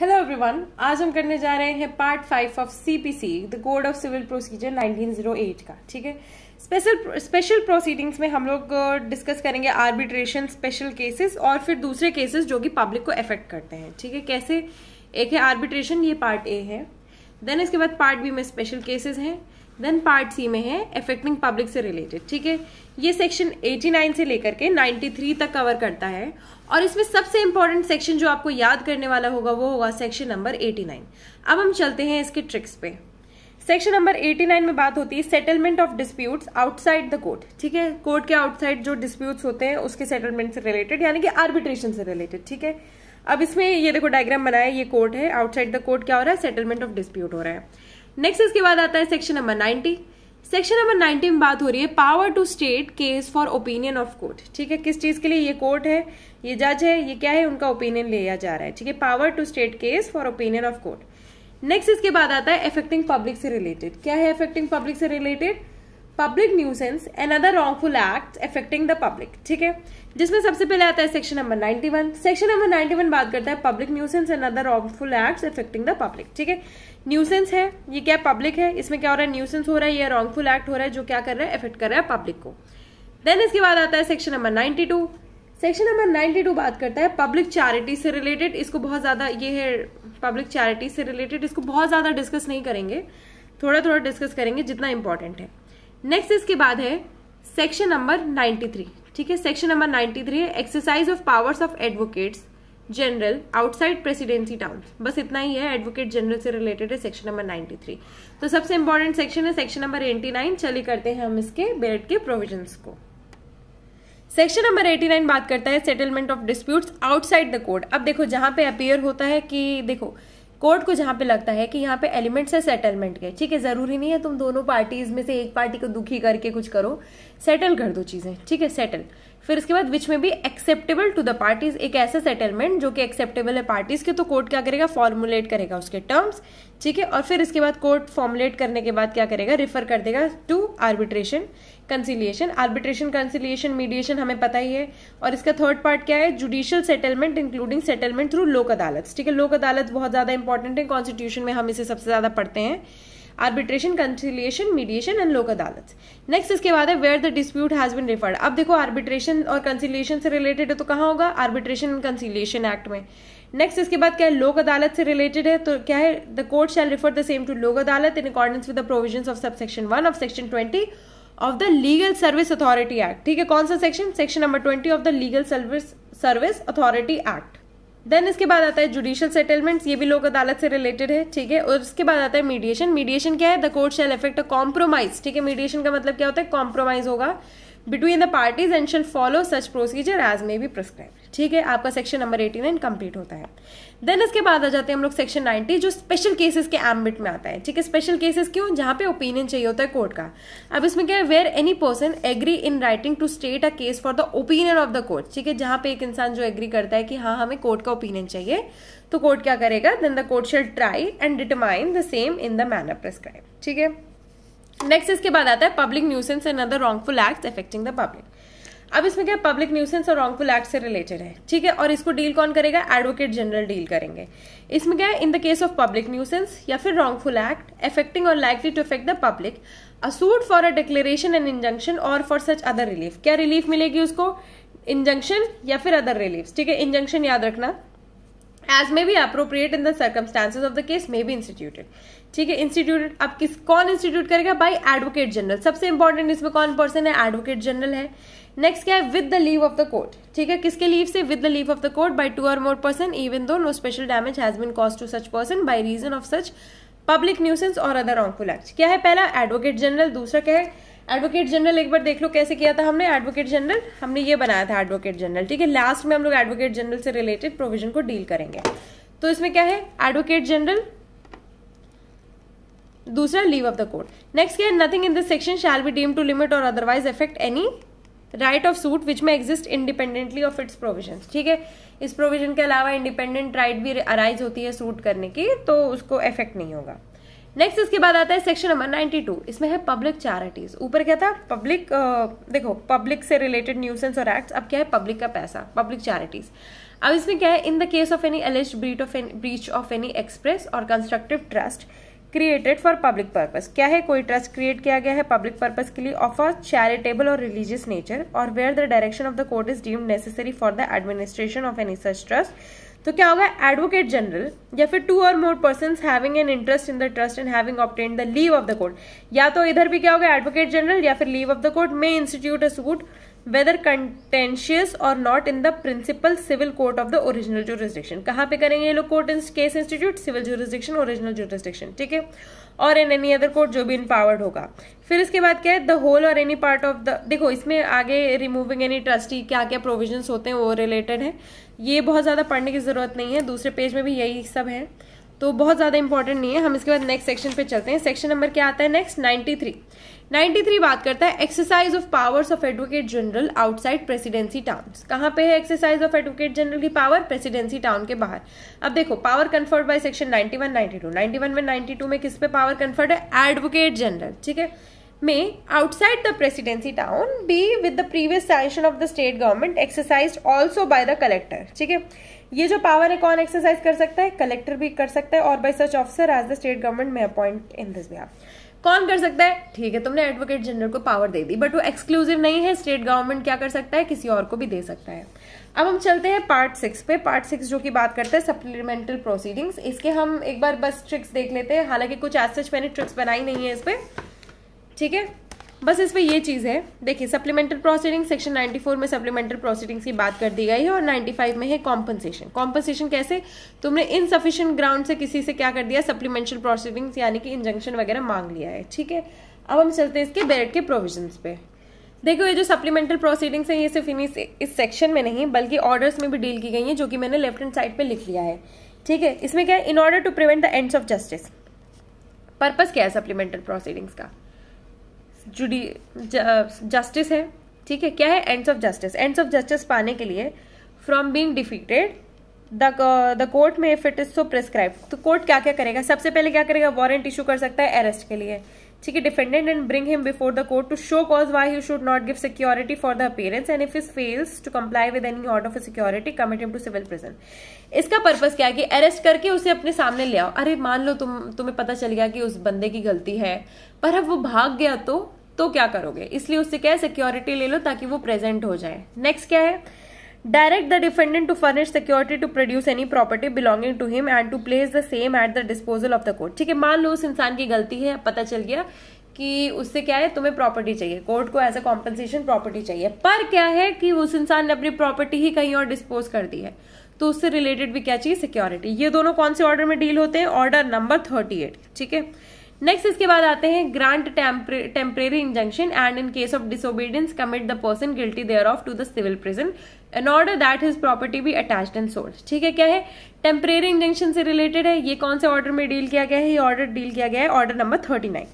hello everyone आज हम करने जा रहे हैं part five of CPC the code of civil procedure 1908 का ठीक है स्पेशल स्पेशल प्रोसीडिंग्स में हम लोग डिस्कस uh, करेंगे आर्बिट्रेशन स्पेशल केसेस और फिर दूसरे केसेस जो कि पब्लिक को अफेक्ट करते हैं ठीक है कैसे एक है आर्बिट्रेशन ये पार्ट ए है देन इसके बाद पार्ट बी में स्पेशल केसेस हैं देन पार्ट सी में है अफेक्टिंग पब्लिक से रिलेटेड ठीक है ये सेक्शन 89 से लेकर के 93 तक कवर करता है और इसमें सबसे इंपॉर्टेंट सेक्शन जो आपको याद करने वाला होगा वो होगा सेक्शन नंबर 89 अब हम चलते हैं इसके ट्रिक्स पे सेक्शन नंबर 89 में बात होती है settlement of disputes outside the court ठीक है कोर्ट के आउटसाइड जो डिस्प्यूट्स होते हैं उसके सेटलमेंट से रिलेटेड यानी कि आर्बिट्रेशन से रिलेटेड ठीक है अब इसमें ये देखो डायग्राम बनाया ये कोर्ट है आउटसाइड द कोर्ट क्या हो रहा है सेटलमेंट ऑफ डिस्प्यूट हो रहा है नेक्स्ट इसके बाद आता है section number ninety section number nineteen में बात हो रही है power to state case for opinion of court ठीक है किस चीज के लिए ये कोर्ट है ये जज है ये क्या है उनका ओपिनियन लिया जा रहा है ठीक है power to state case for opinion of court next इसके बाद आता है अफेक्टिंग पब्लिक से रिलेटेड क्या है अफेक्टिंग पब्लिक से related public nuisance and other wrongful act affecting the public ठीक है जिसमें सबसे पहले आता है सेक्शन नंबर 91 सेक्शन नंबर 91 बात करता है public nuisance and other wrongful act affecting the public ठीक है न्यूसेंस है ये क्या पब्लिक है इसमें क्या हो रहा है न्यूसेंस हो रहा है ये रॉन्गफुल एक्ट हो रहा है जो क्या कर रहा है अफेक्ट कर रहा है पब्लिक को देन इसके बाद आता है section number ninety section number 92 बात करता है पब्लिक चैरिटी से रिलेटेड इसको बहुत ज़्यादा ये है पब्लिक चैरिटी से रिलेटेड इसको बहुत ज़्यादा डिस्कस नहीं करेंगे थोड़ा थोड़ा डिस्कस करेंगे जितना इंपॉर्टेंट है नेक्स्ट इसके बाद है सेक्शन नंबर 93 ठीक है सेक्शन नंबर 93 थ्री है exercise of powers of advocates general outside presidency town बस इतना ही है एडवोकेट जनरल से रिलेटेड है सेक्शन नंबर 93 तो सबसे इंपॉर्टेंट सेक्शन है सेक्शन नंबर 89 चलिए करते हैं हम इसके बेड के प्रोविजंस को सेक्शन नंबर 89 बात करता है settlement of disputes outside the court अब देखो जहां पे अपियर होता है कि देखो कोर्ट को जहाँ पे लगता है कि यहाँ पे एलिमेंट्स है सेटलमेंट के ठीक है जरूरी नहीं है तुम दोनों पार्टीज में से एक पार्टी को दुखी करके कुछ करो सेटल कर दो चीजें ठीक है सेटल फिर इसके बाद विच में भी एक्सेप्टेबल टू द पार्टीज एक ऐसा सेटलमेंट जो कि एक्सेप्टेबल है पार्टीज के तो कोर्ट क्या करेगा फॉर्मुलेट करेगा उसके टर्म्स ठीक है और फिर इसके बाद कोर्ट फॉर्मुलेट करने के बाद क्या करेगा रिफर कर देगा to arbitration conciliation arbitration conciliation mediation हमें पता ही है और इसका थर्ड पार्ट क्या है judicial settlement including settlement through Lok Adalat ठीक है लोक अदालत बहुत ज्यादा इंपॉर्टेंट है कॉन्स्टिट्यूशन में हम इसे सबसे ज्यादा पढ़ते हैं आर्बिट्रेशन कंसिलिएशन मीडिएशन एंड लोक अदालत नेक्स्ट इसके बाद है where the dispute has been referred अब देखो आर्बिट्रेशन और कंसिलिएशन से रिलेटेड है तो कहाँ होगा आर्बिट्रेशन एंड कंसिलिएशन एक्ट में नेक्स्ट इसके बाद क्या है लोक अदालत से रिलेटेड है तो क्या है the court shall refer the same to Lok Adalat in accordance with the provision of sub section one of section twenty of the legal service authority act ठीक है कौन सा section section number twenty of the legal service service authority act then इसके बाद आता है judicial settlements ये भी लोक अदालत से रिलेटेड है ठीक है और इसके बाद आता है मीडिएशन मीडिएशन क्या है the court shall effect a compromise ठीक है मीडिएशन का मतलब क्या होता है कॉम्प्रोमाइज होगा between the parties and shall follow such procedure as may be prescribe ठीक है आपका section number eighty nine complete होता है देन इसके बाद आ जाते हैं हम लोग सेक्शन नाइनटी जो स्पेशल केसेस के एम्बिट में आता है ठीक है स्पेशल केसेस क्यों जहाँ पे ओपिनियन चाहिए होता है कोर्ट का अब इसमें क्या है where any person agree in writing to state a case for the opinion of the court ठीक है जहाँ पे एक इंसान जो एग्री करता है कि हाँ हमें कोर्ट का ओपिनियन चाहिए तो कोर्ट क्या करेगा then the court shall try and determine the same in the manner prescribe ठीक है नेक्स्ट इसके बाद आता है public nuisance and other wrongful acts affecting the public अब इसमें क्या पब्लिक न्यूसेंस और रॉन्गफुल एक्ट से रिलेटेड है ठीक है और इसको डील कौन करेगा एडवोकेट जनरल डील करेंगे इसमें क्या है in the case of public nuisance या फिर wrongful act affecting or likely to affect the public a suit for a declaration and injunction or for such other relief क्या relief मिलेगी उसको injunction या फिर अदर रिलीफ ठीक है injunction याद रखना as may be appropriate in the circumstances of the case may be instituted ठीक है इंस्टीट्यूट अब किस कौन इंस्टीट्यूट करेगा बाई एडवोकेट जनरल सबसे इंपॉर्टेंट इसमें कौन पर्सन है एडवोकेट जनरल है नेक्स्ट क्या है with the leave of the court ठीक है किसके लीव से with the leave of the court by two or more person even though no special damage has been cause to such person by reason of such public nuisance or other wrongful act क्या है पहला advocate general दूसरा क्या है advocate general एक बार देख लो कैसे किया था हमने एडवोकेट जनरल हमने ये बनाया था एडवोकेट जनरल ठीक है लास्ट में हम लोग एडवोकेट जनरल से रिलेटेड प्रोविजन को डील करेंगे तो इसमें क्या है एडवोकेट जनरल दूसरा leave of the court next क्या nothing in this section shall be deem to limit or otherwise affect any right of suit which may exist independently of its provision ठीक है इस प्रोविजन के अलावा independent right भी arise होती है suit करने की तो उसको इफेक्ट नहीं होगा नेक्स्ट इसके बाद आता है सेक्शन नंबर 92 इसमें है पब्लिक चैरिटीज ऊपर क्या था पब्लिक देखो पब्लिक से रिलेटेड न्यूसेंस और एक्ट अब क्या है पब्लिक का पैसा पब्लिक चैरिटीज अब इसमें क्या है in the case of any alleged breach of any breach of any express or constructive trust created for public purpose क्या है कोई ट्रस्ट क्रिएट किया गया है पब्लिक पर्पज के लिए of a charitable or religious nature or where the direction of the court is deemed necessary for the administration of any such trust तो क्या होगा एडवोकेट जनरल या फिर two or more person having an interest in the trust and having obtained the leave of the court या तो इधर भी क्या होगा एडवोकेट जनरल या फिर leave of the court may institute a suit whether contentious or not in the principal civil court of the original jurisdiction कहाँ पे करेंगे ये लोग court in case institute civil jurisdiction original jurisdiction ठीक है और इन एनी अदर कोर्ट जो भी इम्पावर्ड होगा फिर इसके बाद क्या है the whole or any part of the देखो इसमें आगे रिमूविंग एनी ट्रस्टी क्या क्या प्रोविजन होते हैं वो रिलेटेड है ये बहुत ज़्यादा पढ़ने की ज़रूरत नहीं है दूसरे पेज में भी यही सब है तो बहुत ज़्यादा इंपॉर्टेंट नहीं है हम इसके बाद नेक्स्ट सेक्शन पे चलते हैं सेक्शन नंबर क्या आता है नेक्स्ट नाइन्टी थ्री बात करता है exercise of powers of advocate general outside presidency town कहाँ पे है एक्सरसाइज ऑफ एडवोकेट जनरल की पावर प्रेसिडेंसी टाउन के बाहर अब देखो power conferred by section 91 92 one में टू में किस पे पावर कन्फर्ड है एडवोकेट जनरल ठीक है may outside the presidency town be with the previous sanction of the state government exercised also by the collector ठीक है ये जो पावर है कौन एक्सरसाइज कर सकता है कलेक्टर भी कर सकता है और by such officer as the state government में अपॉइंट इन दिस बिहार कौन कर सकता है ठीक है तुमने एडवोकेट जनरल को पावर दे दी बट वो एक्सक्लूसिव नहीं है स्टेट गवर्नमेंट क्या कर सकता है किसी और को भी दे सकता है अब हम चलते हैं पार्ट सिक्स पे पार्ट सिक्स जो की बात करते हैं सप्लीमेंटल प्रोसीडिंग्स इसके हम एक बार बस ट्रिक्स देख लेते हैं हालांकि कुछ आज सच मैंने ट्रिक्स बनाई नहीं है इस पर ठीक है बस इसमें ये चीज़ है देखिए सप्लीमेंटल प्रोसीडिंग सेक्शन 94 में सप्लीमेंटल प्रोसीडिंग्स की बात कर दी गई है और 95 में है कॉम्पनसेशन कॉम्पनसेशन कैसे तुमने इनसफिशियंट ग्राउंड से किसी से क्या कर दिया सप्लीमेंटल प्रोसीडिंग्स यानी कि इंजंक्शन वगैरह मांग लिया है ठीक है अब हम चलते हैं इसके बेरेट के प्रोविजन पे देखो ये जो सप्लीमेंटल प्रोसीडिंग्स हैं ये सिर्फ इन्हीं इस सेक्शन में नहीं बल्कि ऑर्डर्स में भी डील की गई हैं जो कि मैंने लेफ्ट हैंड साइड पे लिख लिया है ठीक है इसमें क्या है in order to prevent the ends of justice purpose क्या है सप्लीमेंटल प्रोसीडिंग्स का जुडी जस्टिस है ठीक है क्या है ends of justice ends of justice पाने के लिए from being defeated the the court में if it is so prescribe तो कोर्ट क्या क्या करेगा सबसे पहले क्या करेगा वारंट इशू कर सकता है अरेस्ट के लिए ठीक है defendant and bring him before the court to show cause why you should not give security for the appearance and if is fails to comply with any order of security commit him to civil prison इसका purpose क्या है कि arrest करके उसे अपने सामने ले आओ अरे मान लो तुम तुम्हें पता चल गया कि उस बंदे की गलती है पर अब वो भाग गया तो तो क्या करोगे इसलिए उससे क्या है सिक्योरिटी ले लो ताकि वो प्रेजेंट हो जाए नेक्स्ट क्या है direct the defendant to furnish security to produce any property belonging to him and to place the same at the disposal of the court ठीक है मान लो उस इंसान की गलती है पता चल गया कि उससे क्या है तुम्हें प्रॉपर्टी चाहिए कोर्ट को एज अ कॉम्पनसेशन प्रॉपर्टी चाहिए पर क्या है कि उस इंसान ने अपनी प्रॉपर्टी ही कहीं और डिस्पोज कर दी है तो उससे रिलेटेड भी क्या चाहिए सिक्योरिटी ये दोनों कौन से ऑर्डर में डील होते हैं ऑर्डर नंबर थर्टी एट ठीक है नेक्स्ट इसके बाद आते हैं grant temporary injunction and in case of disobedience commit the person guilty thereof to the civil prison in order that his property be attached and sold ठीक है क्या है टेम्परेरी इंजंक्शन से रिलेटेड है ये कौन से ऑर्डर में डील किया गया है ये ऑर्डर डील किया गया है order number thirty nine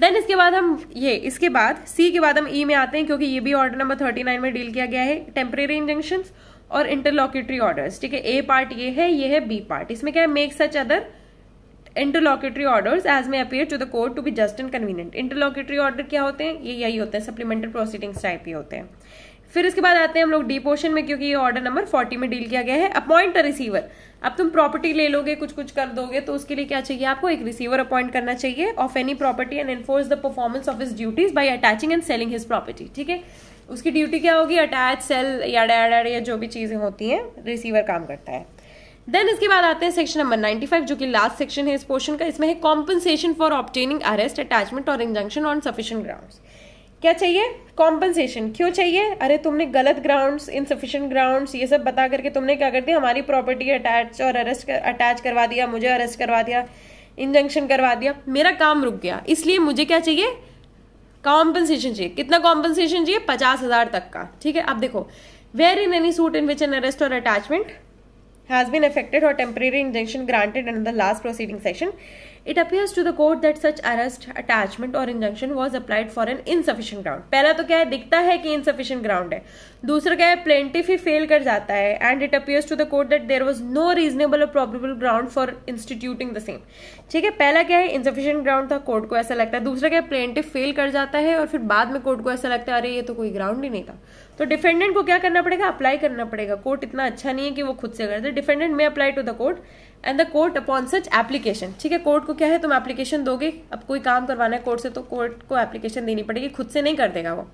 then इसके बाद हम ये इसके बाद सी के बाद हम ई e में आते हैं क्योंकि ये भी ऑर्डर नंबर थर्टी नाइन में डील किया गया है टेम्परेरी इंजंक्शन और इंटरलॉक्यूटरी ऑर्डर्स ठीक है ए पार्ट ये है ये है बी पार्ट इसमें क्या है make such other interlocutory orders as may appear to the court to be just and convenient interlocutory order क्या होते हैं ये यही होते हैं सप्लीमेंटरी प्रोसीडिंग्स टाइप ही होते हैं फिर इसके बाद आते हैं हम लोग डी पोर्शन में क्योंकि ये ऑर्डर नंबर फोर्टी में डील किया गया है अपॉइंट अ रिसीवर अब तुम प्रॉपर्टी ले लोगे कुछ कुछ कर दोगे तो उसके लिए क्या चाहिए आपको एक रिसीवर अपॉइंट करना चाहिए of any property and enforce the performance of his duties by attaching and selling his property ठीक है उसकी ड्यूटी क्या होगी अटैच सेल या या जो भी चीज़ें होती हैं रिसीवर काम करता है देन इसके बाद आते हैं सेक्शन नंबर 95 जो कि लास्ट सेक्शन है इस पोर्शन का इसमें है compensation for obtaining arrest attachment or injunction on sufficient grounds क्या चाहिए कॉम्पनसेशन क्यों चाहिए अरे तुमने गलत ग्राउंड्स इनसफिशिएंट ग्राउंड्स ये सब बता करके तुमने क्या कर दिया हमारी प्रॉपर्टी अटैच और अरेस्ट कर, अटैच करवा दिया मुझे अरेस्ट करवा दिया इंजंक्शन करवा दिया मेरा काम रुक गया इसलिए मुझे क्या चाहिए कॉम्पनसेशन चाहिए कितना कॉम्पनसेशन चाहिए पचास हजार तक का ठीक है अब देखो where in any suit in which an arrest or attachment has been affected or temporary injunction granted under the last proceeding section it appears to the court that such arrest attachment or injunction was applied for on insufficient ground पहला तो क्या है दिखता है कि insufficient ground है दूसरा क्या है प्लेंटिफ ही फेल कर जाता है and it appears to the court that there was no reasonable or probable ground for instituting the same ठीक है पहला क्या है इनसफिशियंट ग्राउंड था कोर्ट को ऐसा लगता है दूसरा क्या है प्लेंटिफ फेल कर जाता है और फिर बाद में कोर्ट को ऐसा लगता है अरे ये तो कोई ग्राउंड ही नहीं था तो डिफेंडेंट को क्या करना पड़ेगा अप्लाई करना पड़ेगा कोर्ट इतना अच्छा नहीं है कि वो खुद से कर दे defendant may apply to the court and the court upon such application ठीक है कोर्ट को क्या है तुम एप्लीकेशन दोगे अब कोई काम करवाना है कोर्ट से तो कोर्ट को एप्लीकेशन देनी पड़ेगी खुद से नहीं कर देगा वो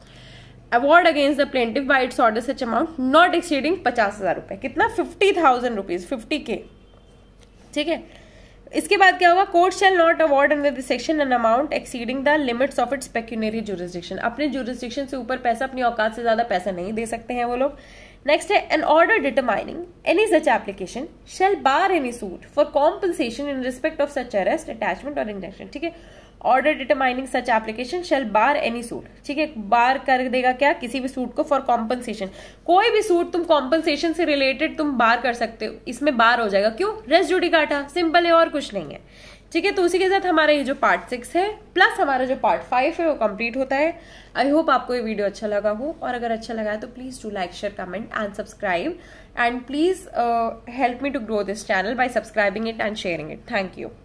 award against the plaintiff by its order such amount not exceeding पचास हजार रुपए कितना फिफ्टी थाउजेंड रुपीज फिफ्टी के ठीक है इसके बाद क्या होगा court shall not award under the section an amount exceeding the limits of its pecuniary jurisdiction अपने जुरिस्डिक्शन से ऊपर पैसा अपनी औकात से ज्यादा पैसा नहीं दे सकते हैं वो लोग नेक्स्ट है an order determining any such application shall bar any suit for compensation in respect of such arrest attachment or injunction ठीक है order determining such application shall bar any suit ठीक है बार कर देगा क्या किसी भी सूट को फॉर कॉम्पनसेशन कोई भी सूट तुम कॉम्पनसेशन से रिलेटेड तुम बार कर सकते हो इसमें बार हो जाएगा क्यों रेस्ट काटा सिंपल है और कुछ नहीं है ठीक है तो उसी के साथ हमारा ये जो पार्ट सिक्स है प्लस हमारा जो पार्ट फाइव है वो कंप्लीट होता है आई होप आपको ये वीडियो अच्छा लगा हो और अगर अच्छा लगा है तो please do like share comment and subscribe and please help me to grow this channel by subscribing it and sharing it thank you